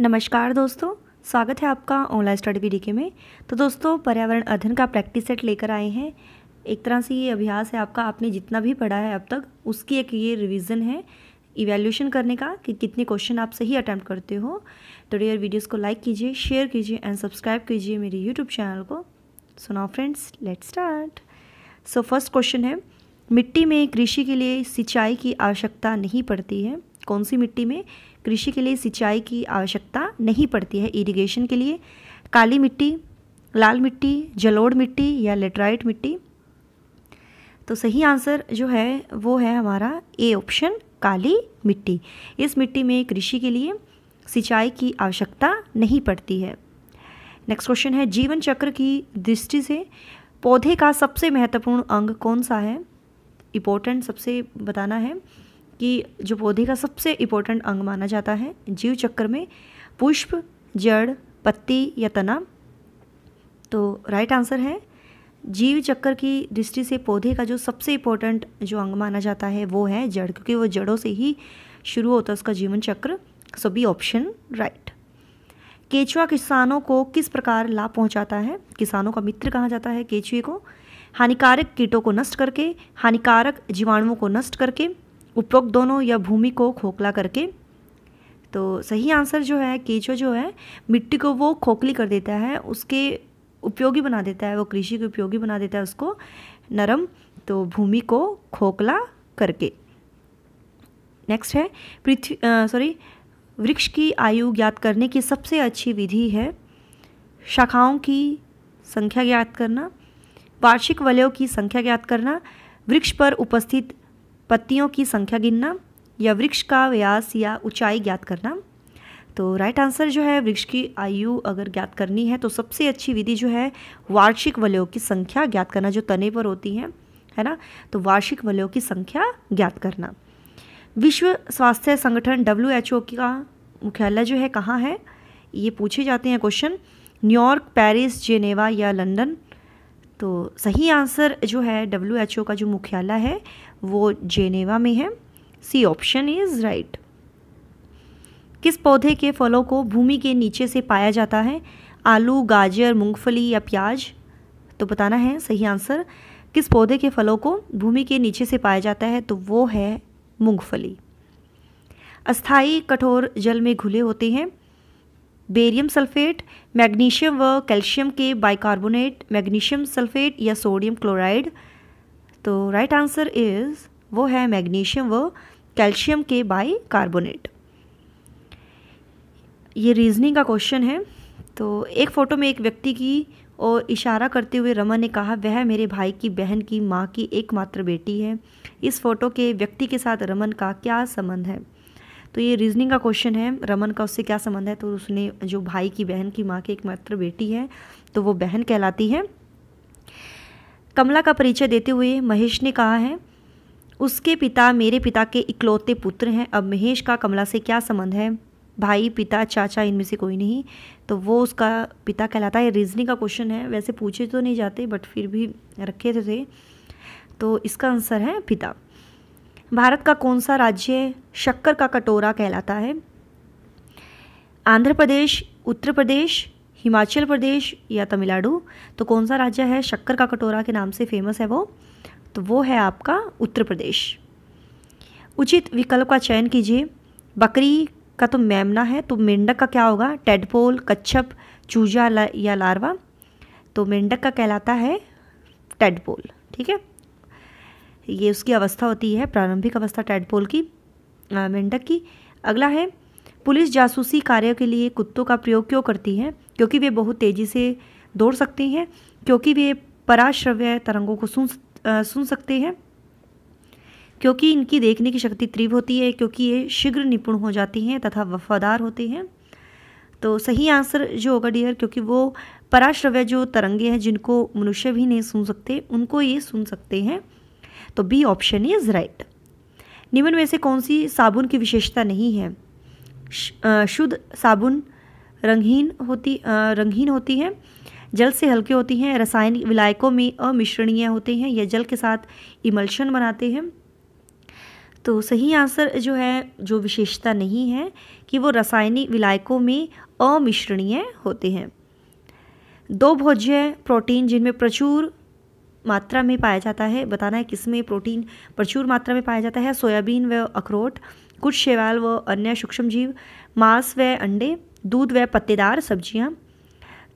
नमस्कार दोस्तों स्वागत है आपका ऑनलाइन स्टडी के में तो दोस्तों पर्यावरण अध्ययन का प्रैक्टिस सेट लेकर आए हैं एक तरह से ये अभ्यास है आपका आपने जितना भी पढ़ा है अब तक उसकी एक ये रिवीजन है इवेल्यूशन करने का कि कितने क्वेश्चन आप सही अटैम्प्ट करते हो तो डेयर वीडियोज़ को लाइक कीजिए शेयर कीजिए एंड सब्सक्राइब कीजिए मेरे यूट्यूब चैनल को सुनाओ friends let start so first question है मिट्टी में कृषि के लिए सिंचाई की आवश्यकता नहीं पड़ती है कौन सी मिट्टी में कृषि के लिए सिंचाई की आवश्यकता नहीं पड़ती है इरिगेशन के लिए काली मिट्टी लाल मिट्टी जलोड़ मिट्टी या लेटराइट मिट्टी तो सही आंसर जो है वो है हमारा ए ऑप्शन काली मिट्टी इस मिट्टी में कृषि के लिए सिंचाई की आवश्यकता नहीं पड़ती है नेक्स्ट क्वेश्चन है जीवन चक्र की दृष्टि से पौधे का सबसे महत्वपूर्ण अंग कौन सा है इम्पोर्टेंट सबसे बताना है कि जो पौधे का सबसे इम्पोर्टेंट अंग माना जाता है जीव चक्र में पुष्प जड़ पत्ती या तना तो राइट आंसर है जीव चक्र की दृष्टि से पौधे का जो सबसे इम्पोर्टेंट जो अंग माना जाता है वो है जड़ क्योंकि वो जड़ों से ही शुरू होता है उसका जीवन चक्र सो बी ऑप्शन राइट केचुआ किसानों को किस प्रकार लाभ पहुंचाता है किसानों का मित्र कहा जाता है केचुए को हानिकारक कीटों को नष्ट करके हानिकारक जीवाणुओं को नष्ट करके उपरोक्त दोनों या भूमि को खोखला करके तो सही आंसर जो है केचो जो है मिट्टी को वो खोखली कर देता है उसके उपयोगी बना देता है वो कृषि के उपयोगी बना देता है उसको नरम तो भूमि को खोखला करके नेक्स्ट है पृथ्वी सॉरी वृक्ष की आयु ज्ञात करने की सबसे अच्छी विधि है शाखाओं की संख्या ज्ञात करना वार्षिक वलयों की संख्या ज्ञात करना वृक्ष पर उपस्थित पत्तियों की संख्या गिनना या वृक्ष का व्यास या ऊंचाई ज्ञात करना तो राइट आंसर जो है वृक्ष की आयु अगर ज्ञात करनी है तो सबसे अच्छी विधि जो है वार्षिक वलयों की संख्या ज्ञात करना जो तने पर होती है है ना तो वार्षिक वलयों की संख्या ज्ञात करना विश्व स्वास्थ्य संगठन डब्ल्यू एच ओ का मुख्यालय जो है कहाँ है ये पूछे जाते हैं क्वेश्चन न्यूयॉर्क पेरिस जेनेवा या लंदन तो सही आंसर जो है डब्ल्यू एच ओ का जो मुख्यालय है वो जेनेवा में है सी ऑप्शन इज राइट किस पौधे के फलों को भूमि के नीचे से पाया जाता है आलू गाजर मूंगफली या प्याज तो बताना है सही आंसर किस पौधे के फलों को भूमि के नीचे से पाया जाता है तो वो है मूंगफली अस्थाई कठोर जल में घुले होते हैं बेरियम सल्फेट मैग्नीशियम व कैल्शियम के बाइकार्बोनेट मैग्नीशियम सल्फेट या सोडियम क्लोराइड तो राइट आंसर इज़ वो है मैग्नीशियम व कैल्शियम के बाई कार्बोनेट ये रीजनिंग का क्वेश्चन है तो एक फ़ोटो में एक व्यक्ति की और इशारा करते हुए रमन ने कहा वह मेरे भाई की बहन की माँ की एकमात्र बेटी है इस फ़ोटो के व्यक्ति के साथ रमन का क्या संबंध है तो ये रीजनिंग का क्वेश्चन है रमन का उससे क्या संबंध है तो उसने जो भाई की बहन की माँ की एकमात्र बेटी है तो वो बहन कहलाती है कमला का परिचय देते हुए महेश ने कहा है उसके पिता मेरे पिता के इकलौते पुत्र हैं अब महेश का कमला से क्या संबंध है भाई पिता चाचा इनमें से कोई नहीं तो वो उसका पिता कहलाता है रीजनिंग का क्वेश्चन है वैसे पूछे तो नहीं जाते बट फिर भी रखे थे, तो थे। तो इसका आंसर है पिता भारत का कौन सा राज्य शक्कर का कटोरा कहलाता है आंध्र प्रदेश उत्तर प्रदेश हिमाचल प्रदेश या तमिलनाडु तो कौन सा राज्य है शक्कर का कटोरा के नाम से फेमस है वो तो वो है आपका उत्तर प्रदेश उचित विकल्प का चयन कीजिए बकरी का तो मेमना है तो मेंढक का क्या होगा टेडपोल कच्छप चूजा ला, या लार्वा तो मेंढक का कहलाता है टेडपोल ठीक है ये उसकी अवस्था होती है प्रारंभिक अवस्था टेडपोल की मेंढक की अगला है पुलिस जासूसी कार्यों के लिए कुत्तों का प्रयोग क्यों करती है क्योंकि वे बहुत तेज़ी से दौड़ सकते हैं क्योंकि वे पराश्रव्य तरंगों को सुन सुन सकते हैं क्योंकि इनकी देखने की शक्ति तीव्र होती है क्योंकि ये शीघ्र निपुण हो जाती हैं तथा वफादार होते हैं तो सही आंसर जो होगा डियर क्योंकि वो पराश्रव्य जो तरंगे हैं जिनको मनुष्य भी नहीं सुन सकते उनको ये सुन सकते हैं तो बी ऑप्शन इज राइट निम्न में से कौन सी साबुन की विशेषता नहीं है शुद्ध साबुन रंगहीन होती रंगहीन होती है जल से हल्के होती हैं रासायनिक विलायकों में अमिश्रणीय होते हैं या जल के साथ इमल्शन बनाते हैं तो सही आंसर जो है जो विशेषता नहीं है कि वो रासायनिक विलायकों में अमिश्रणीय होते हैं दो भोज्य प्रोटीन जिनमें प्रचुर मात्रा में पाया जाता है बताना है किसमें प्रोटीन प्रचुर मात्रा में पाया जाता है सोयाबीन व अखरोट कुछ शैवाल व अन्य सूक्ष्म जीव मांस व अंडे दूध व पत्तेदार सब्जियाँ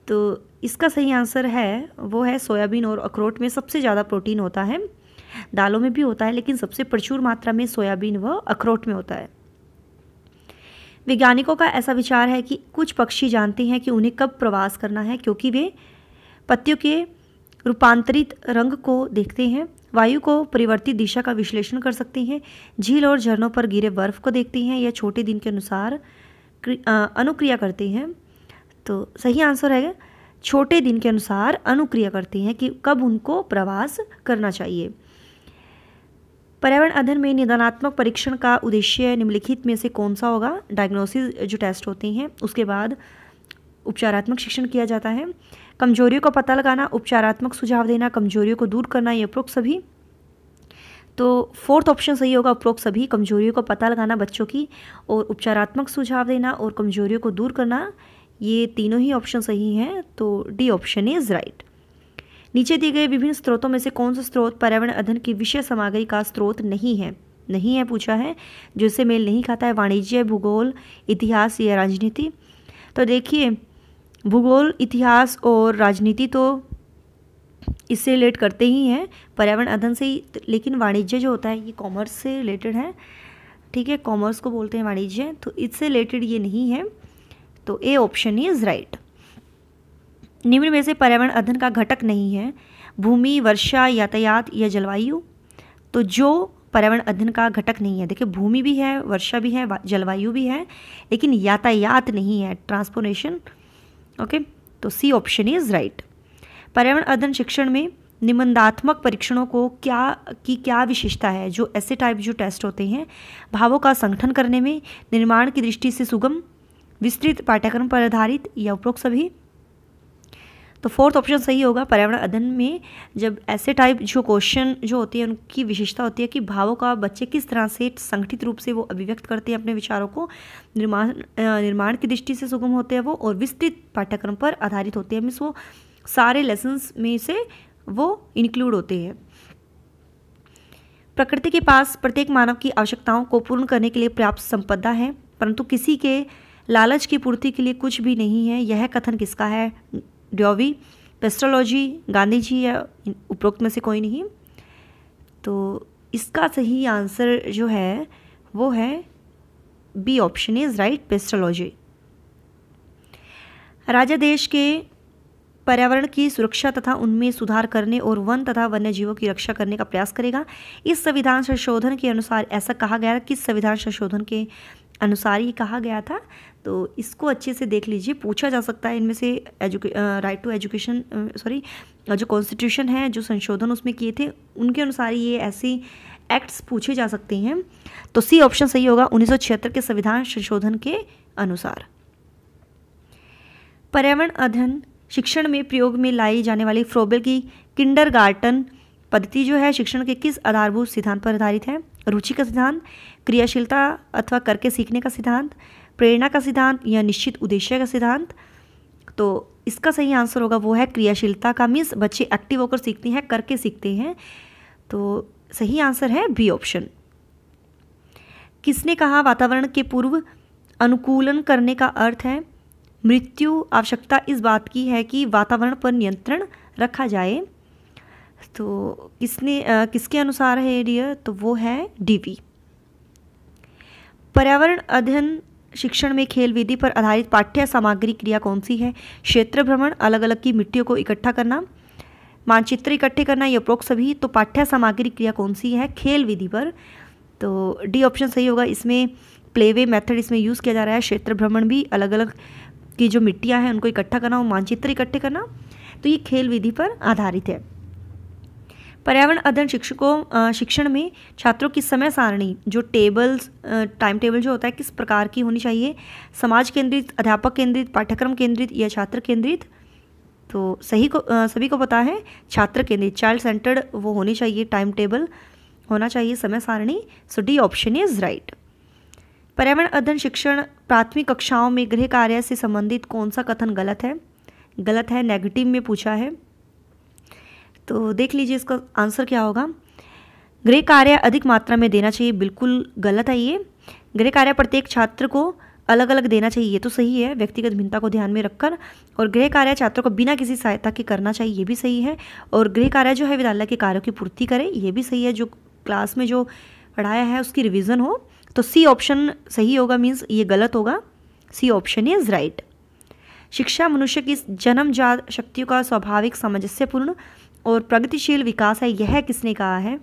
तो इसका सही आंसर है वो है सोयाबीन और अखरोट में सबसे ज़्यादा प्रोटीन होता है दालों में भी होता है लेकिन सबसे प्रचुर मात्रा में सोयाबीन व अखरोट में होता है वैज्ञानिकों का ऐसा विचार है कि कुछ पक्षी जानते हैं कि उन्हें कब प्रवास करना है क्योंकि वे पत्तियों के रूपांतरित रंग को देखते हैं वायु को परिवर्तित दिशा का विश्लेषण कर सकते हैं झील और झरनों पर गिरे बर्फ को देखते हैं या छोटे दिन के अनुसार अनुक्रिया करती हैं तो सही आंसर है छोटे दिन के अनुसार अनुक्रिया करते हैं कि कब उनको प्रवास करना चाहिए पर्यावरण अध्ययन में निदानात्मक परीक्षण का उद्देश्य निम्नलिखित में से कौन सा होगा डायग्नोसिस जो टेस्ट होते हैं उसके बाद उपचारात्मक शिक्षण किया जाता है कमजोरियों का पता लगाना उपचारात्मक सुझाव देना कमजोरियों को दूर करना ये उपरोक्त सभी तो फोर्थ ऑप्शन सही होगा उपरोक्त सभी कमजोरियों का पता लगाना बच्चों की और उपचारात्मक सुझाव देना और कमजोरियों को दूर करना ये तीनों ही ऑप्शन सही हैं तो डी ऑप्शन इज़ राइट नीचे दिए गए विभिन्न स्रोतों में से कौन सा स्रोत पर्यावरण अध्ययन की विषय सामग्री का स्रोत नहीं है नहीं है पूछा है जो इसे मेल नहीं खाता है वाणिज्य भूगोल इतिहास या राजनीति तो देखिए भूगोल इतिहास और राजनीति तो इससे रिलेट करते ही हैं पर्यावरण अध्ययन से ही तो लेकिन वाणिज्य जो होता है ये कॉमर्स से रिलेटेड है ठीक है कॉमर्स को बोलते हैं वाणिज्य तो इससे रिलेटेड ये नहीं है तो ए ऑप्शन इज राइट निम्न में से पर्यावरण अध्ययन का घटक नहीं है भूमि वर्षा यातायात या जलवायु तो जो पर्यावरण अध्ययन का घटक नहीं है देखिए भूमि भी है वर्षा भी है जलवायु भी है लेकिन यातायात नहीं है ट्रांसपोर्टेशन ओके तो सी ऑप्शन इज राइट पर्यावरण अध्ययन शिक्षण में निबंधात्मक परीक्षणों को क्या की क्या विशेषता है जो ऐसे टाइप जो टेस्ट होते हैं भावों का संगठन करने में निर्माण की दृष्टि से सुगम विस्तृत पाठ्यक्रम पर आधारित या उपरोक्त सभी तो फोर्थ ऑप्शन सही होगा पर्यावरण अध्ययन में जब ऐसे टाइप जो क्वेश्चन जो होते हैं उनकी विशेषता होती है कि भावों का बच्चे किस तरह से संगठित रूप से वो अभिव्यक्त करते हैं अपने विचारों को निर्माण निर्माण की दृष्टि से सुगम होते हैं वो और विस्तृत पाठ्यक्रम पर आधारित होते हैं मीन्स वो सारे लेसन्स में से वो इंक्लूड होते हैं प्रकृति के पास प्रत्येक मानव की आवश्यकताओं को पूर्ण करने के लिए पर्याप्त संपदा है परंतु किसी के लालच की पूर्ति के लिए कुछ भी नहीं है यह कथन किसका है ड्योवी पेस्ट्रोलॉजी गांधी जी या उपरोक्त में से कोई नहीं तो इसका सही आंसर जो है वो है बी ऑप्शन इज़ राइट पेस्ट्रोलॉजी राजा देश के पर्यावरण की सुरक्षा तथा उनमें सुधार करने और वन तथा वन्य जीवों की रक्षा करने का प्रयास करेगा इस संविधान संशोधन के अनुसार ऐसा कहा गया किस संविधान संशोधन के अनुसार ये कहा गया था तो इसको अच्छे से देख लीजिए पूछा जा सकता है इनमें से एजुके राइट टू एजुकेशन सॉरी जो कॉन्स्टिट्यूशन है जो संशोधन उसमें किए थे उनके अनुसार ये ऐसी एक्ट्स पूछे जा सकते हैं तो सी ऑप्शन सही होगा उन्नीस के संविधान संशोधन के अनुसार पर्यावरण अध्ययन शिक्षण में प्रयोग में लाई जाने वाली फ्रोबेल की किंडर पद्धति जो है शिक्षण के किस आधारभूत सिद्धांत पर आधारित है रुचि का सिद्धांत क्रियाशीलता अथवा करके सीखने का सिद्धांत प्रेरणा का सिद्धांत या निश्चित उद्देश्य का सिद्धांत तो इसका सही आंसर होगा वो है क्रियाशीलता का मीन्स बच्चे एक्टिव होकर सीखते हैं करके सीखते हैं तो सही आंसर है बी ऑप्शन किसने कहा वातावरण के पूर्व अनुकूलन करने का अर्थ है मृत्यु आवश्यकता इस बात की है कि वातावरण पर नियंत्रण रखा जाए तो किसने आ, किसके अनुसार है एरिया तो वो है डीवी पर्यावरण अध्ययन शिक्षण में खेल विधि पर आधारित पाठ्य सामग्री क्रिया कौन सी है क्षेत्र भ्रमण अलग अलग की मिट्टियों को इकट्ठा करना मानचित्र इकट्ठे करना ये उपरोक्त सभी तो पाठ्य सामग्री क्रिया कौन सी है खेल विधि पर तो डी ऑप्शन सही होगा इसमें प्लेवे मेथड इसमें यूज़ किया जा रहा है क्षेत्र भ्रमण भी अलग अलग की जो मिट्टियाँ हैं उनको इकट्ठा करना और मानचित्र इकट्ठे करना तो ये खेल विधि पर आधारित है पर्यावरण अध्ययन शिक्षकों शिक्षण में छात्रों की समय सारणी जो टेबल्स टाइम टेबल जो होता है किस प्रकार की होनी चाहिए समाज केंद्रित अध्यापक केंद्रित पाठ्यक्रम केंद्रित या छात्र केंद्रित तो सही को सभी को पता है छात्र केंद्रित चाइल्ड सेंटर्ड वो होनी चाहिए टाइम टेबल होना चाहिए समय सारणी so D option is right पर्यावरण अध्ययन शिक्षण प्राथमिक कक्षाओं में गृह कार्य से संबंधित कौन सा कथन गलत है गलत है नेगेटिव में पूछा है तो देख लीजिए इसका आंसर क्या होगा गृह कार्य अधिक मात्रा में देना चाहिए बिल्कुल गलत है ये गृह कार्य प्रत्येक छात्र को अलग अलग देना चाहिए ये तो सही है व्यक्तिगत भिन्नता को ध्यान में रखकर और गृह कार्य छात्रों को बिना किसी सहायता के करना चाहिए ये भी सही है और गृह कार्य जो है विद्यालय के कार्यों की पूर्ति करे ये भी सही है जो क्लास में जो पढ़ाया है उसकी रिविज़न हो तो सी ऑप्शन सही होगा मीन्स ये गलत होगा सी ऑप्शन इज राइट शिक्षा मनुष्य की जन्मजात शक्तियों का स्वाभाविक सामंजस्यपूर्ण और प्रगतिशील विकास है यह किसने कहा है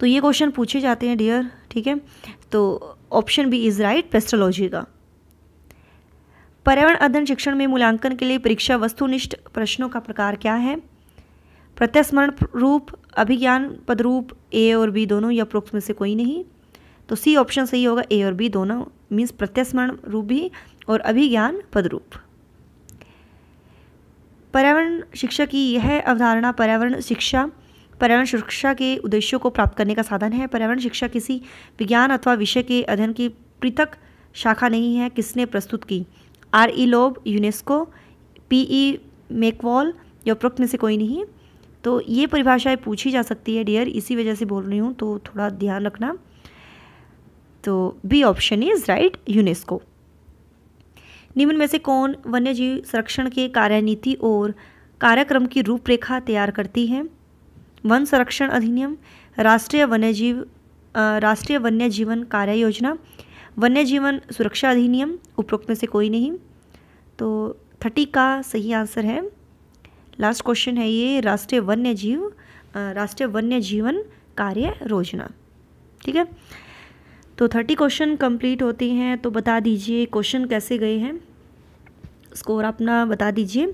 तो ये क्वेश्चन पूछे जाते हैं डियर ठीक है तो ऑप्शन बी इज राइट पेस्ट्रोलॉजी का पर्यावरण अध्ययन शिक्षण में मूल्यांकन के लिए परीक्षा वस्तुनिष्ठ प्रश्नों का प्रकार क्या है प्रत्यस्मरण रूप अभिज्ञान पदरूप ए और बी दोनों या प्रोक्स में से कोई नहीं तो सी ऑप्शन सही होगा ए और बी दोनों मीन्स प्रत्यस्मरण रूप भी और अभिज्ञान पद रूप पर्यावरण शिक्षा की यह अवधारणा पर्यावरण शिक्षा पर्यावरण सुरक्षा के उद्देश्यों को प्राप्त करने का साधन है पर्यावरण शिक्षा किसी विज्ञान अथवा विषय के अध्ययन की पृथक शाखा नहीं है किसने प्रस्तुत की R E e Lobe UNESCO P E मेकवॉल या उपरोक्त में से कोई नहीं तो ये परिभाषाएं पूछी जा सकती है डियर इसी वजह से बोल रही हूँ तो थोड़ा ध्यान रखना तो B option is right UNESCO निम्न में से कौन वन्य जीव संरक्षण के कार्यनीति और कार्यक्रम की रूपरेखा तैयार करती है वन संरक्षण अधिनियम राष्ट्रीय वन्यजीव राष्ट्रीय वन्य जीवन कार्य योजना वन्य जीवन सुरक्षा अधिनियम उपरोक्त में से कोई नहीं तो थर्टी का सही आंसर है लास्ट क्वेश्चन है ये राष्ट्रीय वन्य जीव राष्ट्रीय वन्य जीवन कार्य योजना ठीक है तो थर्टी क्वेश्चन कंप्लीट होते हैं तो बता दीजिए क्वेश्चन कैसे गए हैं स्कोर अपना बता दीजिए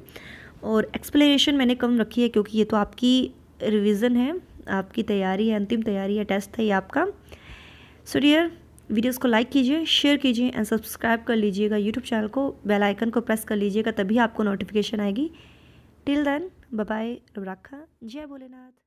और एक्सप्लेनेशन मैंने कम रखी है क्योंकि ये तो आपकी रिवीजन है आपकी तैयारी है अंतिम तैयारी है टेस्ट है ये आपका सो डियर वीडियोस को लाइक कीजिए शेयर कीजिए एंड सब्सक्राइब कर लीजिएगा यूट्यूब चैनल को बेल आइकन को प्रेस कर लीजिएगा तभी आपको नोटिफिकेशन आएगी टिल देन बाय रब रखा जय भोलेनाथ